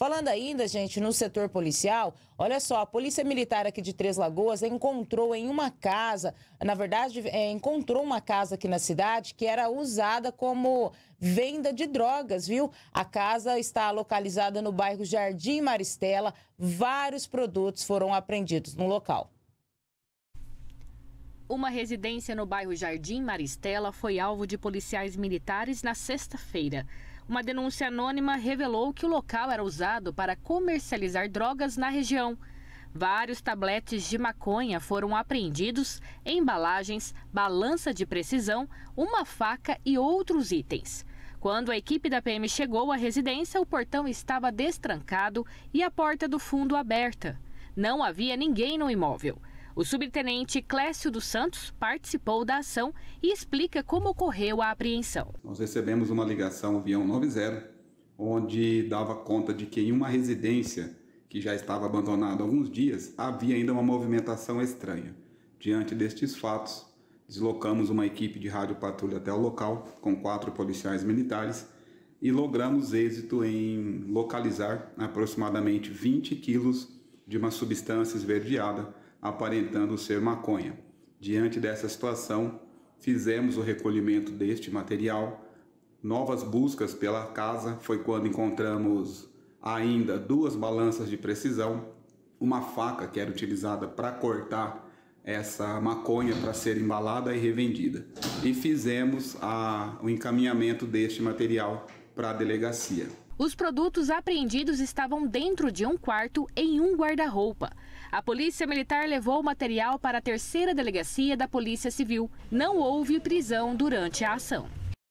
Falando ainda, gente, no setor policial, olha só, a Polícia Militar aqui de Três Lagoas encontrou em uma casa, na verdade, é, encontrou uma casa aqui na cidade que era usada como venda de drogas, viu? A casa está localizada no bairro Jardim Maristela. Vários produtos foram apreendidos no local. Uma residência no bairro Jardim Maristela foi alvo de policiais militares na sexta-feira. Uma denúncia anônima revelou que o local era usado para comercializar drogas na região. Vários tabletes de maconha foram apreendidos, embalagens, balança de precisão, uma faca e outros itens. Quando a equipe da PM chegou à residência, o portão estava destrancado e a porta do fundo aberta. Não havia ninguém no imóvel. O subtenente Clécio dos Santos participou da ação e explica como ocorreu a apreensão. Nós recebemos uma ligação via 190, onde dava conta de que em uma residência que já estava abandonada há alguns dias, havia ainda uma movimentação estranha. Diante destes fatos, deslocamos uma equipe de rádio patrulha até o local com quatro policiais militares e logramos êxito em localizar aproximadamente 20 quilos de uma substância esverdeada aparentando ser maconha. Diante dessa situação, fizemos o recolhimento deste material. Novas buscas pela casa foi quando encontramos ainda duas balanças de precisão, uma faca que era utilizada para cortar essa maconha para ser embalada e revendida. E fizemos a, o encaminhamento deste material para a delegacia. Os produtos apreendidos estavam dentro de um quarto em um guarda-roupa. A Polícia Militar levou o material para a terceira delegacia da Polícia Civil. Não houve prisão durante a ação.